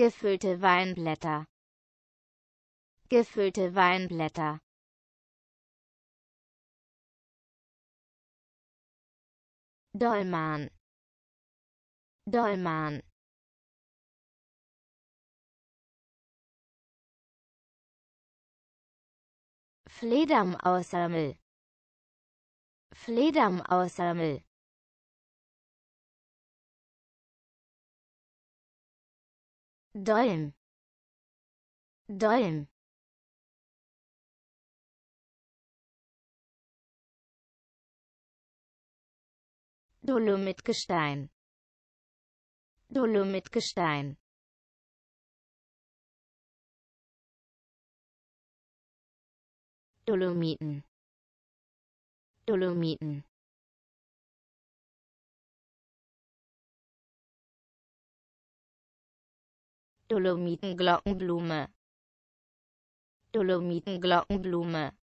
gefüllte Weinblätter gefüllte Weinblätter Dolman Dolman Fledermausermel, Fledermausermel. Dolm. Dolm. Dolomitgestein. Dolomitgestein. Dolomiten. Dolomiten. Dolomiten Glockenblume Dolomiten